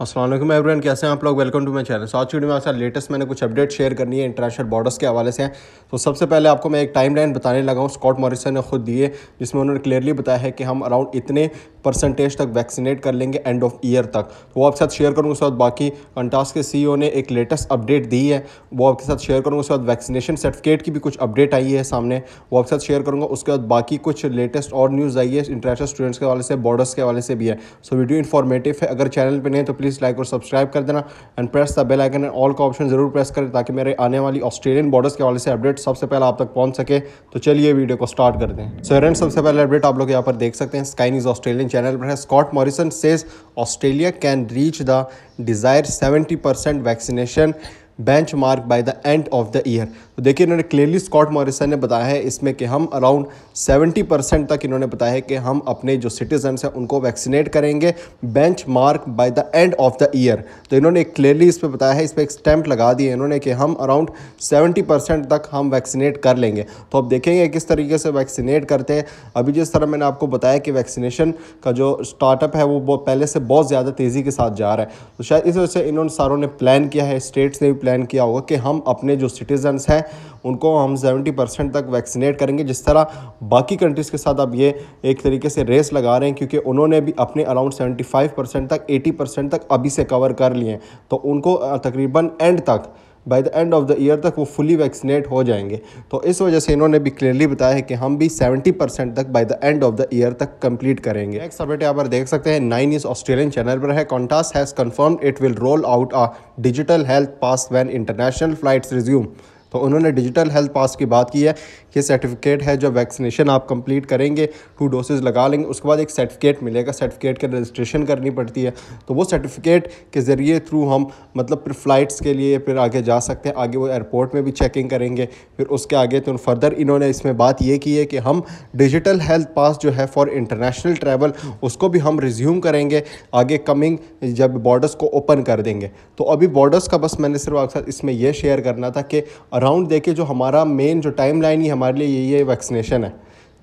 Aslam everyone कैसे हैं आप लोग वेलकम टू माई चैनल साथ वीडियो में आपके साथ लेटेस्ट मैंने कुछ अपडेट शेयर करनी है इंटरनेशनल बॉर्डर्स के हवाले से हैं तो सबसे पहले आपको मैं एक टाइमलाइन बताने लगा हूँ स्कॉट मॉरिसन ने खुद दिए जिसमें उन्होंने क्लियरली बताया है कि हम अराउंड इतने परसेंटेज तक वैक्सीनेट कर लेंगे एंड ऑफ ईयर तक तो वो आपके साथ शेयर करूँगा उसके बाद बाकी अंटास के सी e ने एक लेटेस्ट अपडेट दी है वो आपके साथ शेयर करूँगा उसके बाद वैक्सीनेशन सर्टिफिकेट की भी कुछ अपडेट आई है सामने वो आपके साथ शेयर करूँगा उसके बाद बाकी कुछ लेटेस्ट और न्यूज़ आई है इंटरनेशनल स्टूडेंट्स के हवाले से बॉर्डर्स के हवाले से भी है सो वीडियो इन्फॉर्मेटिव है अगर चैनल पर नहीं तो प्लीज़ लाइक और सब्सक्राइब कर देना and press the bell icon and all का ऑप्शन ज़रूर प्रेस करें ताकि मेरे आने वाली ऑस्ट्रेलियन बॉर्डर्स के वाले से अपडेट सबसे पहले आप तक पहुंच सके तो चलिए वीडियो को स्टार्ट कर दें सो एरेंट सबसे पहले अपडेट आप लोग यहाँ पर देख सकते हैं स्काई न्यूज़ ऑस्ट्रेलियन चैनल पर है Scott Morrison says Australia can reach the desire seventy vaccination benchmark by the end of the year तो देखिए इन्होंने क्लियरली स्कॉट मॉरिसन ने बताया है इसमें कि हम अराउंड 70 परसेंट तक इन्होंने बताया है कि हम अपने जो सिटीजन हैं उनको वैक्सीनेट करेंगे benchmark by the end of the year तो इन्होंने क्लियरली इस पर बताया है इस पर एक स्टैम्प लगा दिए इन्होंने कि हम अराउंड सेवेंटी परसेंट तक हम वैक्सीनेट कर लेंगे तो अब देखेंगे किस तरीके से वैक्सीनेट करते हैं अभी जिस तरह मैंने आपको बताया कि वैक्सीनेशन का जो स्टार्टअप है वो पहले से बहुत ज़्यादा तेज़ी के साथ जा रहा है तो शायद इस वजह से इन्होंने सारों ने प्लान किया है स्टेट्स ने भी प्लान किया होगा कि हम अपने जो सिटीजन्स हैं उनको हम 70 परसेंट तक वैक्सीनेट करेंगे जिस तरह बाकी कंट्रीज़ के साथ अब ये एक तरीके से रेस लगा रहे हैं क्योंकि उन्होंने भी अपने अराउंड 75 परसेंट तक 80 परसेंट तक अभी से कवर कर लिए हैं तो उनको तकरीबन एंड तक by the end of the year तक वो फुली वैक्सीनेट हो जाएंगे तो इस वजह से इन्होंने भी क्लियरली बताया है कि हम भी 70 परसेंट तक by the end of the year तक कंप्लीट करेंगे नेक्स्ट अपडेट यहाँ पर देख सकते हैं नाइन इस ऑस्ट्रेलियन चैनल पर है Qantas has confirm it will roll out a digital health pass when international flights resume तो उन्होंने डिजिटल हेल्थ पास की बात की है कि सर्टिफिकेट है जो वैक्सीनेशन आप कंप्लीट करेंगे टू डोसेज लगा लेंगे उसके बाद एक सर्टिफिकेट मिलेगा सर्टिफिकेट के रजिस्ट्रेशन करनी पड़ती है तो वो सर्टिफिकेट के ज़रिए थ्रू हम मतलब फिर फ़्लाइट्स के लिए फिर आगे जा सकते हैं आगे वो एयरपोर्ट में भी चेकिंग करेंगे फिर उसके आगे तो फर्दर इन्होंने इसमें बात ये की है कि हम डिजिटल हेल्थ पास जो है फॉर इंटरनेशनल ट्रैवल उसको भी हम रिज्यूम करेंगे आगे कमिंग जब बॉर्डर्स को ओपन कर देंगे तो अभी बॉर्डर्स का बस मैंने सिर्फ आपके साथ इसमें यह शेयर करना था कि अराउंड देखे जो हमारा मेन जो टाइम लाइन ही हमारे लिए यही है वैक्सीनेशन है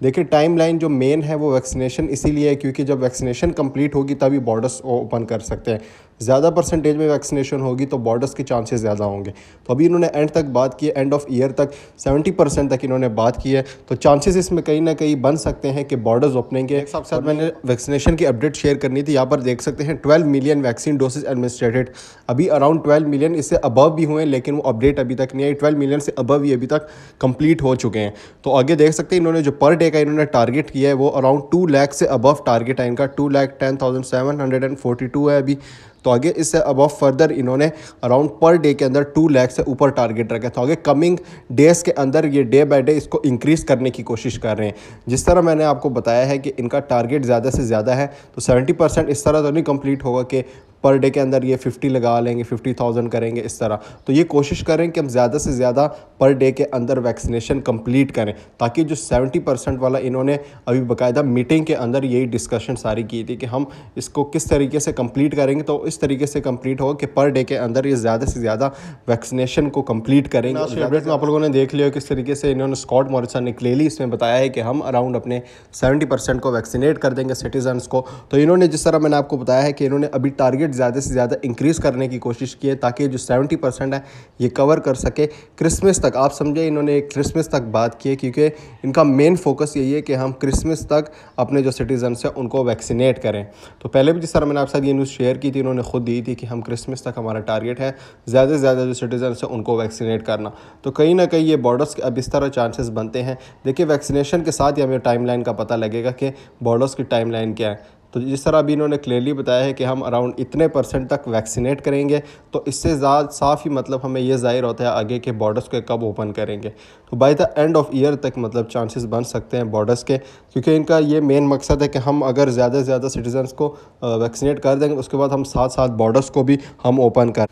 देखिए टाइम लाइन जो मेन है वो वैक्सीनेशन इसीलिए है क्योंकि जब वैक्सीनेशन कंप्लीट होगी तभी बॉर्डर्स ओपन कर सकते हैं ज़्यादा परसेंटेज में वैक्सीनेशन होगी तो बॉर्डर्स के चांसेस ज़्यादा होंगे तो अभी इन्होंने एंड तक बात की है एंड ऑफ ईयर तक 70 परसेंट तक इन्होंने बात की है तो चांसेस इसमें कहीं ना कहीं बन सकते हैं कि बॉर्डर्स ओपनिंग के साथ साथ मैंने वैक्सीनेशन की अपडेट शेयर करनी थी यहाँ पर देख सकते हैं twelve million vaccine doses administered अभी अराउंड ट्वेल्व मिलियन इससे अबव भी हुए लेकिन वो अपडेट अभी तक नहीं आई ट्वेल्व मिलियन से अबव ही अभी तक कंप्लीट हो चुके हैं तो आगे देख सकते हैं इन्होंने जो पर डे का इन्होंने टारगेट किया है वो अराउंड टू लैख से अबव टारगेट है इनका two lakh ten thousand seven hundred and forty two है अभी तो आगे इससे अब फर्दर इन्होंने अराउंड पर डे के अंदर टू लैख से ऊपर टारगेट रखा तो आगे कमिंग डेज के अंदर ये डे बाई डे इसको इंक्रीज़ करने की कोशिश कर रहे हैं जिस तरह मैंने आपको बताया है कि इनका टारगेट ज़्यादा से ज़्यादा है तो सेवेंटी परसेंट इस तरह तो नहीं कम्प्लीट होगा कि पर डे के अंदर ये फिफ्टी लगा लेंगे फिफ्टी थाउजेंड करेंगे इस तरह तो ये कोशिश करें कि हम ज़्यादा से ज़्यादा पर डे के अंदर वैक्सीनेशन कंप्लीट करें ताकि जो सेवेंटी परसेंट वाला इन्होंने अभी बाकायदा मीटिंग के अंदर यही डिस्कशन सारी की थी कि हम इसको किस तरीके से कंप्लीट करेंगे तो इस तरीके से कम्प्लीट हो कि पर डे के अंदर ये ज़्यादा से ज़्यादा वैक्सीनेशन को कम्प्लीट करेंगे फेवरेट में आप लोगों ने देख लिया किस तरीके से इन्होंने स्कॉट मॉरिसन ने क्लियरली इसमें बताया है कि हम अराउंड अपने सेवेंटी को वैक्सीनेट कर देंगे सिटीजन को तो इन्होंने जिस तरह मैंने आपको बताया है कि इन्होंने अभी टारगेट रेट ज़्यादा से ज़्यादा इंक्रीज़ करने की कोशिश की है ताकि जो सेवेंटी परसेंट है ये कवर कर सके क्रिसमस तक आप समझे इन्होंने क्रिसमस तक बात की है क्योंकि इनका मेन फोकस यही है कि हम क्रिसमस तक अपने जो सिटीजन्स हैं उनको वैक्सीनेट करें तो पहले भी जिस तरह मैंने आपके साथ ये न्यूज़ शेयर की थी इन्होंने खुद दी थी कि हम क्रिसमस तक हमारा टारगेट है ज़्यादा से ज़्यादा जो सिटीजन्स हैं उनको वैक्सीनेट करना तो कहीं ना कहीं ये बॉर्डर्स अब इस तरह चांसेस बनते हैं देखिए वैक्सीनेशन के साथ ही हमें टाइमलाइन का पता लगेगा कि बॉर्डर्स की टाइमलाइन क्या है तो जिस तरह अभी इन्होंने क्लियरली बताया है कि हम अराउंड इतने परसेंट तक वैक्सीनेट करेंगे तो इससे साफ ही मतलब हमें यह ज़ाहिर होता है आगे के बॉर्डर्स को कब ओपन करेंगे तो by the end of year तक मतलब चांसेस बन सकते हैं बॉर्डर्स के क्योंकि इनका ये मेन मकसद है कि हम अगर ज़्यादा से ज़्यादा सिटीजन्स को वैक्सीनेट कर देंगे उसके बाद हम साथ साथ बॉर्डर्स को भी हम ओपन करें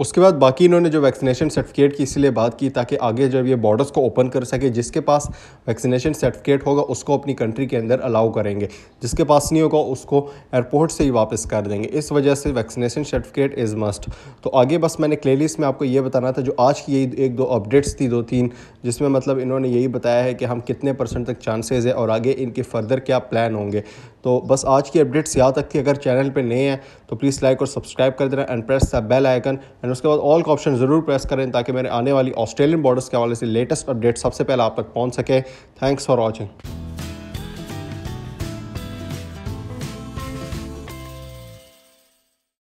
उसके बाद बाकी इन्होंने जो वैक्सीनेशन सर्टिफिकेट की इसलिए बात की ताकि आगे जब ये बॉर्डर्स को ओपन कर सके जिसके पास वैक्सीनेशन सर्टिफिकेट होगा उसको अपनी कंट्री के अंदर अलाउ करेंगे जिसके पास नहीं होगा उसको एयरपोर्ट से ही वापस कर देंगे इस वजह से वैक्सीनेशन सर्टिफिकेट इज़ मस्ट तो आगे बस मैंने क्लियरली इसमें आपको ये बताना था जो आज की यही एक दो अपडेट्स थी दो तीन जिसमें मतलब इन्होंने यही बताया है कि हम कितने परसेंट तक चांसेज़ है और आगे इनके फर्दर क्या प्लान होंगे तो बस आज की अपडेट्स यहाँ तक थी अगर चैनल पर नए हैं तो प्लीज़ लाइक और सब्सक्राइब कर देना and press the bell icon and उसके बाद ऑल का ऑप्शन ज़रूर प्रेस करें ताकि मेरे आने वाली ऑस्ट्रेलियन बॉर्डर्स के हवाले से लेटेस्ट अपडेट सबसे पहले आप तक पहुँच सके थैंक्स फॉर वॉचिंग